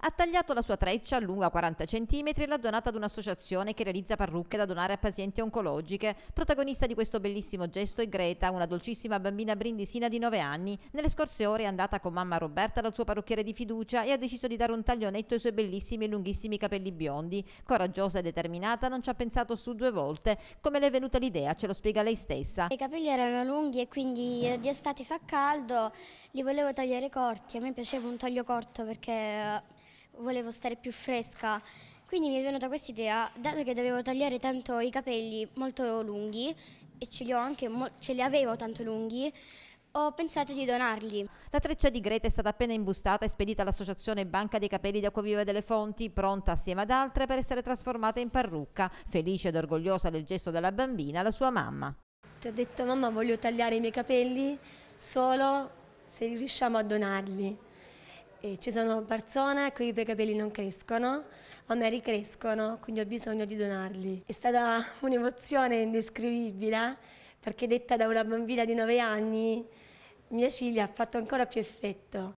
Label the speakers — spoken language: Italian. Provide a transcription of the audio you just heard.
Speaker 1: ha tagliato la sua treccia lunga 40 cm e l'ha donata ad un'associazione che realizza parrucche da donare a pazienti oncologiche. Protagonista di questo bellissimo gesto è Greta, una dolcissima bambina brindisina di 9 anni. Nelle scorse ore è andata con mamma Roberta dal suo parrucchiere di fiducia e ha deciso di dare un taglio netto ai suoi bellissimi e lunghissimi capelli biondi. Coraggiosa e determinata, non ci ha pensato su due volte. Come le è venuta l'idea, ce lo spiega lei stessa. I
Speaker 2: capelli erano lunghi e quindi di estate fa caldo, li volevo tagliare corti. A me piaceva un taglio corto perché volevo stare più fresca. Quindi mi è venuta questa idea, dato che dovevo tagliare tanto i capelli molto lunghi e ce li, anche, ce
Speaker 1: li avevo tanto lunghi, ho pensato di donarli. La treccia di Greta è stata appena imbustata e spedita all'associazione Banca dei Capelli di Acquaviva delle Fonti, pronta assieme ad altre per essere trasformata in parrucca. Felice ed orgogliosa del gesto della bambina, la sua mamma.
Speaker 3: Ti ho detto mamma voglio tagliare i miei capelli solo se riusciamo a donarli. E ci sono persone a cui i capelli non crescono, a me ricrescono, quindi ho bisogno di donarli. È stata un'emozione indescrivibile perché detta da
Speaker 1: una bambina di 9 anni, mia figlia ha fatto ancora più effetto.